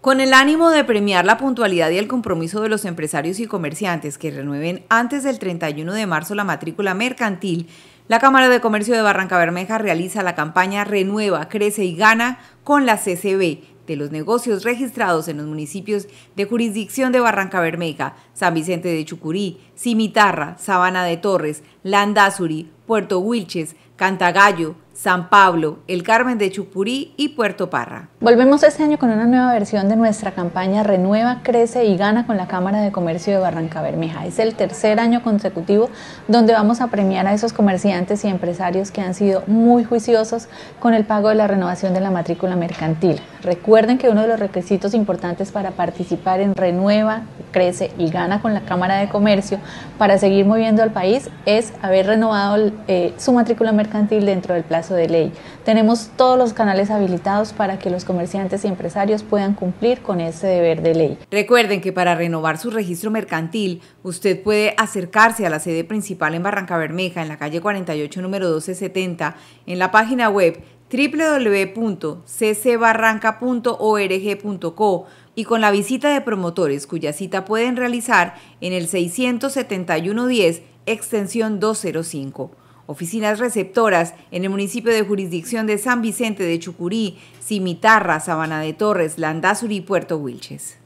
Con el ánimo de premiar la puntualidad y el compromiso de los empresarios y comerciantes que renueven antes del 31 de marzo la matrícula mercantil, la Cámara de Comercio de Barranca Bermeja realiza la campaña Renueva, Crece y Gana con la CCB de los negocios registrados en los municipios de jurisdicción de Barranca Bermeja, San Vicente de Chucurí, Cimitarra, Sabana de Torres, Landazuri, Puerto Wilches, Cantagallo, San Pablo, El Carmen de Chupurí y Puerto Parra. Volvemos este año con una nueva versión de nuestra campaña Renueva, Crece y Gana con la Cámara de Comercio de Barranca Bermeja. Es el tercer año consecutivo donde vamos a premiar a esos comerciantes y empresarios que han sido muy juiciosos con el pago de la renovación de la matrícula mercantil. Recuerden que uno de los requisitos importantes para participar en Renueva, Crece y Gana con la Cámara de Comercio para seguir moviendo al país es haber renovado eh, su matrícula mercantil dentro del plazo de ley. Tenemos todos los canales habilitados para que los comerciantes y empresarios puedan cumplir con ese deber de ley. Recuerden que para renovar su registro mercantil, usted puede acercarse a la sede principal en Barranca Bermeja, en la calle 48, número 1270, en la página web www.ccbarranca.org.co y con la visita de promotores cuya cita pueden realizar en el 671-10 extensión 205 oficinas receptoras en el municipio de jurisdicción de San Vicente de Chucurí, Cimitarra, Sabana de Torres, Landazuri y Puerto Wilches.